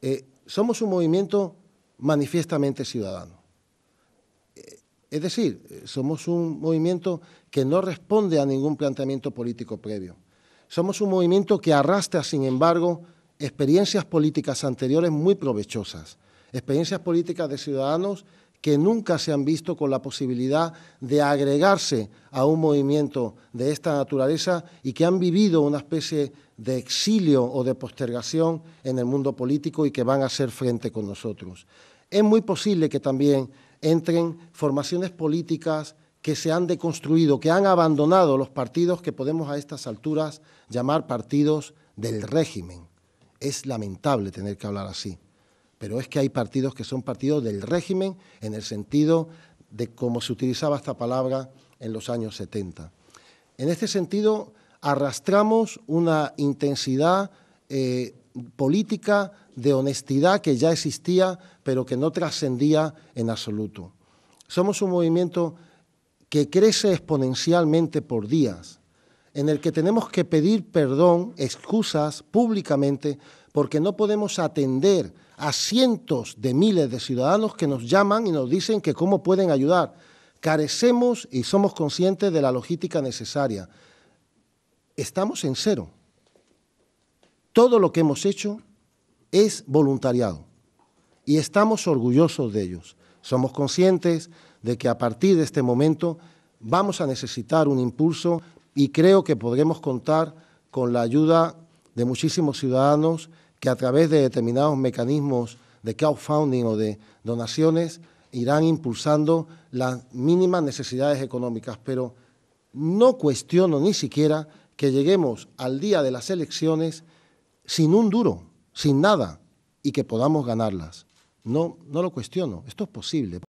Eh, somos un movimiento manifiestamente ciudadano. Eh, es decir, somos un movimiento que no responde a ningún planteamiento político previo. Somos un movimiento que arrastra, sin embargo, experiencias políticas anteriores muy provechosas, experiencias políticas de ciudadanos que nunca se han visto con la posibilidad de agregarse a un movimiento de esta naturaleza y que han vivido una especie de exilio o de postergación en el mundo político y que van a hacer frente con nosotros. Es muy posible que también entren formaciones políticas que se han deconstruido, que han abandonado los partidos que podemos a estas alturas llamar partidos del régimen. Es lamentable tener que hablar así pero es que hay partidos que son partidos del régimen en el sentido de cómo se utilizaba esta palabra en los años 70. En este sentido, arrastramos una intensidad eh, política de honestidad que ya existía, pero que no trascendía en absoluto. Somos un movimiento que crece exponencialmente por días, en el que tenemos que pedir perdón, excusas públicamente porque no podemos atender a cientos de miles de ciudadanos que nos llaman y nos dicen que cómo pueden ayudar. Carecemos y somos conscientes de la logística necesaria. Estamos en cero. Todo lo que hemos hecho es voluntariado y estamos orgullosos de ellos. Somos conscientes de que a partir de este momento vamos a necesitar un impulso y creo que podremos contar con la ayuda de muchísimos ciudadanos que a través de determinados mecanismos de crowdfunding o de donaciones irán impulsando las mínimas necesidades económicas, pero no cuestiono ni siquiera que lleguemos al día de las elecciones sin un duro, sin nada, y que podamos ganarlas. No, no lo cuestiono, esto es posible.